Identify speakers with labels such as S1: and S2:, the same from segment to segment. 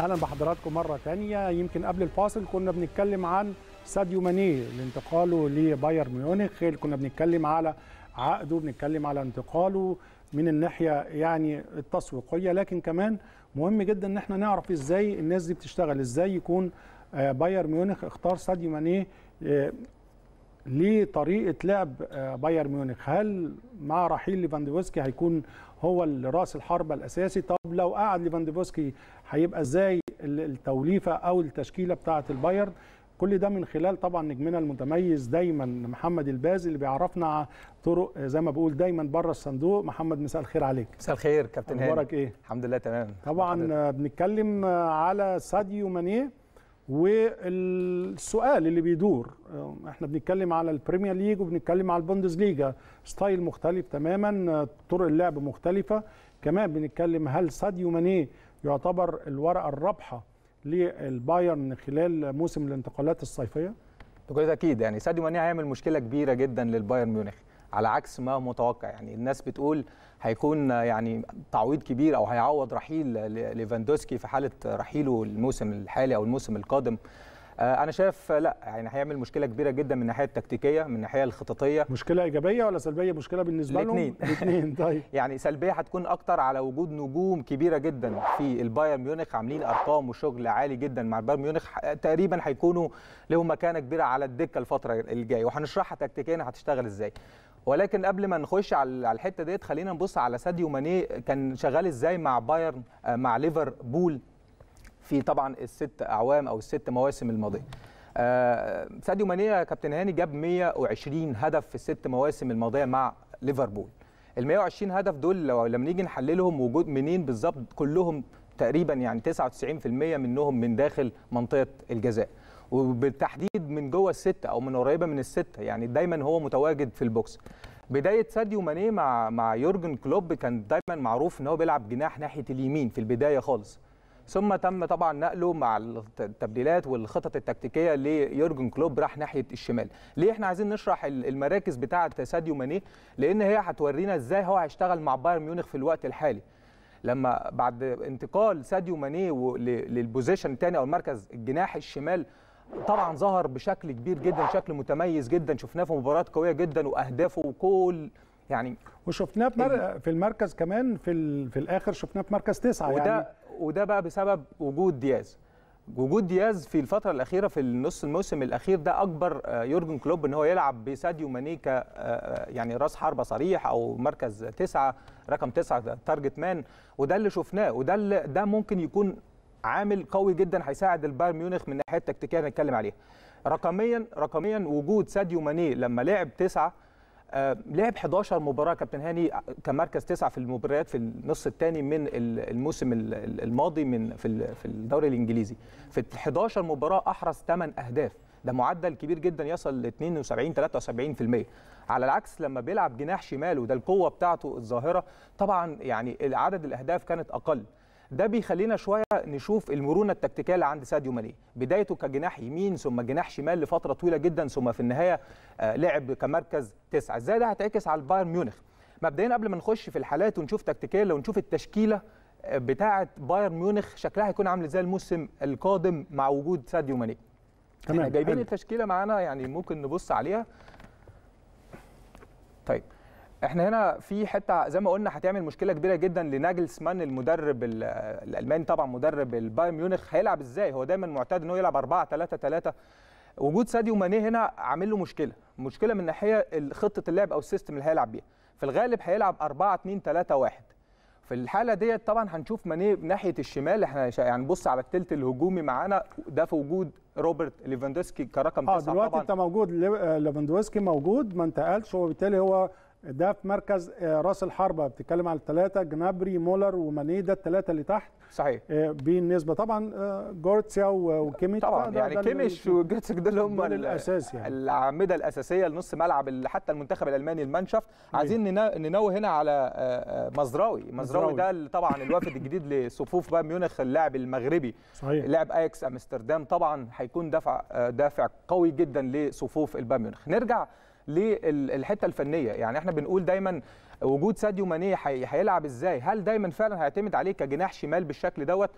S1: اهلا بحضراتكم مره تانية يمكن قبل الفاصل كنا بنتكلم عن ساديو ماني لانتقاله لبايرن ميونخ كنا بنتكلم على عقده بنتكلم على انتقاله من الناحيه يعني التسويقيه لكن كمان مهم جدا ان احنا نعرف ازاي الناس دي بتشتغل ازاي يكون آه، بايرن ميونخ اختار ساديو ماني آه، لطريقه لعب آه، بايرن ميونخ هل مع رحيل ليفاندوفسكي هيكون هو راس الحربه الاساسي طب لو قعد ليفاندوفسكي هيبقى ازاي التوليفه او التشكيله بتاعه البايرن كل ده من خلال طبعا نجمنا المتميز دايما محمد الباز اللي بيعرفنا طرق آه، زي ما بقول دايما بره الصندوق محمد مساء الخير عليك
S2: مساء الخير كابتن هاني اخبارك ايه الحمد
S1: لله تمام طبعا بنتكلم على ساديو مانيه والسؤال اللي بيدور آه، احنا بنتكلم على البريمير ليج وبنتكلم على ليجا ستايل مختلف تماما آه، طرق اللعب مختلفه كمان بنتكلم هل ساديو ماني يعتبر الورقه الرابحه للبايرن خلال موسم الانتقالات الصيفيه؟
S2: بكل تاكيد يعني ساديو ماني هيعمل مشكله كبيره جدا للبايرن ميونخ على عكس ما متوقع يعني الناس بتقول هيكون يعني تعويض كبير او هيعوض رحيل ليفاندوسكي في حاله رحيله الموسم الحالي او الموسم القادم آه، انا شايف لا يعني هيعمل مشكله كبيره جدا من الناحيه التكتيكيه من الناحيه الخططيه مشكله ايجابيه ولا سلبيه مشكله بالنسبه الاثنين. لهم الاثنين طيب يعني سلبيه هتكون اكتر على وجود نجوم كبيره جدا في البايرن ميونخ عاملين ارقام وشغل عالي جدا مع البايرن ميونخ تقريبا هيكونوا لهم مكانه كبيره على الدكه الفتره الجايه وهنشرحها تكتيكيا هتشتغل ازاي ولكن قبل ما نخش على الحته ديت خلينا نبص على ساديو ماني كان شغال ازاي مع بايرن آه، مع ليفربول في طبعا الست اعوام او الست مواسم الماضيه آه، ساديو ماني يا كابتن هاني جاب 120 هدف في الست مواسم الماضيه مع ليفربول ال 120 هدف دول لو لما نيجي نحللهم وجود منين بالظبط كلهم تقريبا يعني 99% منهم من داخل منطقه الجزاء وبالتحديد من جوه السته او من قريبه من السته يعني دايما هو متواجد في البوكس بدايه ساديو ماني مع مع يورجن كلوب كان دايما معروف ان هو بيلعب جناح ناحيه اليمين في البدايه خالص ثم تم طبعا نقله مع التبديلات والخطط التكتيكيه ليورجن كلوب راح ناحيه الشمال ليه احنا عايزين نشرح المراكز بتاعه ساديو ماني لان هي هتورينا ازاي هو هيشتغل مع بايرن ميونخ في الوقت الحالي لما بعد انتقال ساديو ماني للبوزيشن الثاني او المركز الجناح الشمال طبعا ظهر بشكل كبير جدا شكل متميز جدا شفناه في مباريات قويه جدا واهدافه وكل يعني وشفناه في,
S1: في المركز كمان في في الاخر شفناه في مركز تسعه وده يعني
S2: وده بقى بسبب وجود دياز وجود دياز في الفتره الاخيره في النص الموسم الاخير ده اكبر آه، يورجن كلوب ان هو يلعب بساديو ماني ك آه، آه، يعني راس حربه صريح او مركز تسعه رقم تسعه تارجت مان وده اللي شفناه وده اللي ده ممكن يكون عامل قوي جدا هيساعد البايرن ميونخ من الناحيه التكتيكيه هنتكلم عليها رقميا رقميا وجود ساديو ماني لما لعب تسعه آه، لعب 11 مباراه كابتن هاني آه، كمركز تسعه في المباريات في النص الثاني من الموسم الماضي من في في الدوري الانجليزي في 11 مباراه احرز 8 اهداف ده معدل كبير جدا يصل ل 72 73% على العكس لما بيلعب جناح شمال وده القوه بتاعته الظاهره طبعا يعني عدد الاهداف كانت اقل ده بيخلينا شويه نشوف المرونه التكتيكيه اللي عند ساديو ماني بدايته كجناح يمين ثم جناح شمال لفتره طويله جدا ثم في النهايه آه، لعب كمركز تسعه ازاي ده هتعكس على البايرن ميونخ مبدئيا قبل ما نخش في الحالات ونشوف تكتيكيا لو نشوف التشكيله آه، بتاعه بايرن ميونخ شكلها هيكون عامل ازاي الموسم القادم مع وجود ساديو ماني تمام جايبين التشكيله معانا يعني ممكن نبص عليها طيب احنا هنا في حته زي ما قلنا هتعمل مشكله كبيره جدا لناجلسمان المدرب الالماني طبعا مدرب البايرن ميونخ هيلعب ازاي هو دايما معتاد ان هو يلعب 4 3 3 وجود ساديو ماني هنا عامل له مشكله مشكله من ناحيه خطه اللعب او السيستم اللي هيلعب بيها في الغالب هيلعب 4 2 3 1 في الحاله ديت طبعا هنشوف ماني ناحيه الشمال احنا يعني نبص على الثلث الهجومي معانا ده في وجود روبرت ليفاندوسكي كرقم 9 اه دلوقتي انت
S1: موجود آه، ليفاندوسكي موجود ما انتقلش وبالتالي هو ده في مركز آه، راس الحربه بتتكلم على الثلاثه جنابري مولر وماني ده الثلاثه اللي تحت صحيح آه، بالنسبه طبعا آه، جورتسيا وكيميتش طبعا ده يعني كيميش وجورتسيا
S2: ده اللي هم الاساس يعني الاعمده الاساسيه لنص ملعب حتى المنتخب الالماني المانشافت أيوه. عايزين ننوه هنا على مزراوي مزراوي ده طبعا الوافد الجديد لصفوف بايرن ميونخ اللاعب المغربي صحيح لاعب اياكس امستردام طبعا هيكون دافع دافع قوي جدا لصفوف البايرن ميونخ نرجع للحته الفنيه يعني احنا بنقول دايما وجود ساديو ماني هيلعب ازاي هل دايما فعلا هيعتمد عليه كجناح شمال بالشكل دوت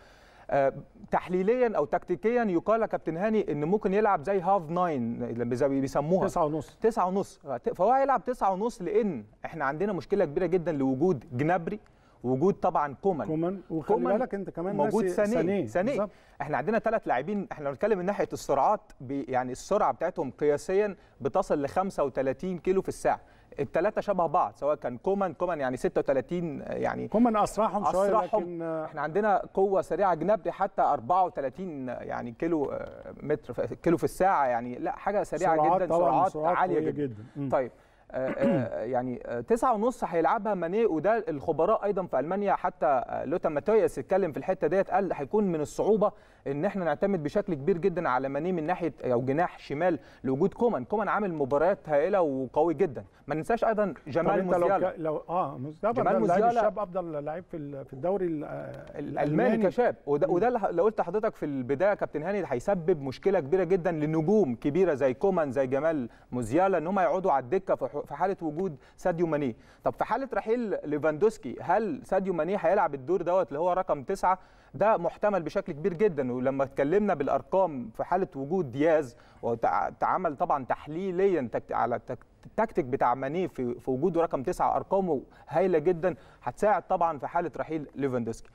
S2: آه، تحليليا او تكتيكيا يقال كابتن هاني ان ممكن يلعب زي هاف ناين اللي بيسموها 9 ونص 9 ونص آه، فهو هيلعب 9 ونص لان احنا عندنا مشكله كبيره جدا لوجود جنابري وجود طبعا كومان كومان وخلي بالك انت كمان موجود سانيه سانيه احنا عندنا ثلاث لاعبين احنا لو بنتكلم من ناحيه السرعات يعني السرعه بتاعتهم قياسيا بتصل ل 35 كيلو في الساعه الثلاثه شبه بعض سواء كان كومان كومان يعني 36 يعني كومان اسرعهم شويه لكن آه، احنا عندنا قوه سريعه جنابري حتى 34 يعني كيلو آه، متر كيلو في الساعه يعني لا حاجه سريعه جدا سرعات عاليه جدا, جداً. طيب آه، آه، يعني تسعة ونص هيلعبها ماني وده الخبراء ايضا في المانيا حتى لوتا ماتياس اتكلم في الحته ديت قال هيكون من الصعوبه ان احنا نعتمد بشكل كبير جدا على ماني من ناحيه او جناح شمال لوجود كومان كومان عامل مباريات هائله وقوي جدا ما ننساش ايضا جمال موزيالا لو, ك...
S1: لو اه جمال موزيالا الشاب افضل لعيب في في الدوري آه،
S2: الالماني كشاب وده, وده اللي قلت لحضرتك في البدايه كابتن هاني هيسبب مشكله كبيره جدا لنجوم كبيره زي كومان زي جمال موزيالا ان هم يقعدوا على الدكه في في حاله وجود ساديو ماني طب في حاله رحيل ليفاندوسكي هل ساديو ماني هيلعب الدور دوت اللي هو رقم تسعة ده محتمل بشكل كبير جدا ولما اتكلمنا بالارقام في حاله وجود دياز وتعمل طبعا تحليليا على التكتيك بتاع ماني في وجوده رقم تسعة ارقامه هايله جدا هتساعد طبعا في حاله رحيل ليفاندوسكي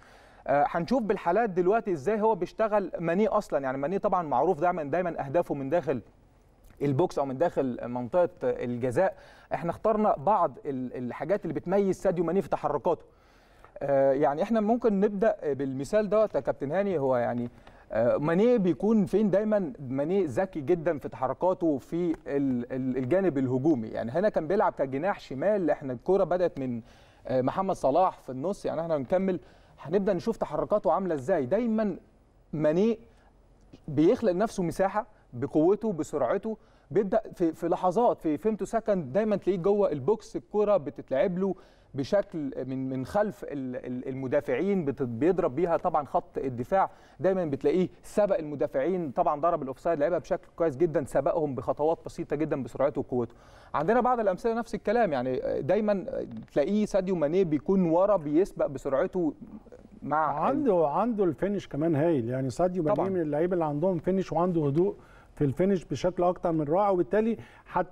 S2: آه، هنشوف بالحالات دلوقتي ازاي هو بيشتغل ماني اصلا يعني ماني طبعا معروف دايما دايما اهدافه من داخل البوكس او من داخل منطقه الجزاء احنا اخترنا بعض الحاجات اللي بتميز ساديو ماني في تحركاته آه، يعني احنا ممكن نبدا بالمثال دوت يا كابتن هاني هو يعني آه، ماني بيكون فين دايما ماني ذكي جدا في تحركاته في الجانب الهجومي يعني هنا كان بيلعب كجناح شمال احنا الكوره بدات من آه، محمد صلاح في النص يعني احنا هنكمل هنبدا نشوف تحركاته عامله ازاي دايما ماني بيخلق لنفسه مساحه بقوته بسرعته بيبدا في, في لحظات في فيمتو سكند دايما تلاقيه جوه البوكس الكوره بتتلعب له بشكل من من خلف المدافعين بيضرب بيها طبعا خط الدفاع دايما بتلاقيه سبق المدافعين طبعا ضرب الاوفسايد لعبها بشكل كويس جدا سبقهم بخطوات بسيطه جدا بسرعته وقوته عندنا بعض الامثله نفس الكلام يعني دايما تلاقيه ساديو ماني بيكون ورا بيسبق بسرعته مع
S1: عنده عنده الفينش كمان هايل يعني ساديو ماني من اللعيبه اللي عندهم فينش وعنده هدوء في الفينش بشكل اكتر من رائع وبالتالي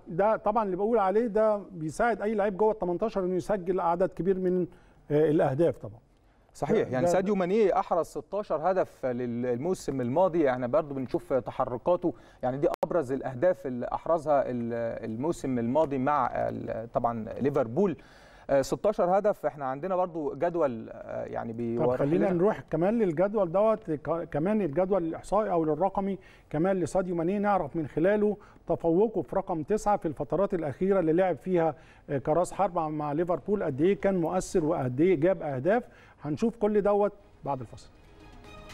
S1: ده طبعا اللي بقول عليه ده بيساعد اي لعيب جوه ال 18 انه يسجل عدد كبير من آه، الاهداف طبعا
S2: صحيح يعني ساديو ماني احرز 16 هدف للموسم الماضي يعني برضه بنشوف تحركاته يعني دي ابرز الاهداف اللي احرزها الموسم الماضي مع طبعا ليفربول 16 آه، هدف احنا عندنا برضو جدول آه، يعني بيورينا طب خلينا نروح
S1: كمان للجدول دوت كمان الجدول الاحصائي او الرقمي كمان لساديو ماني نعرف من خلاله تفوقه في رقم تسعة في الفترات الأخيرة اللي لعب فيها آه، كراس حرب مع ليفربول قد إيه كان مؤثر وقد إيه جاب أهداف هنشوف كل دوت بعد الفصل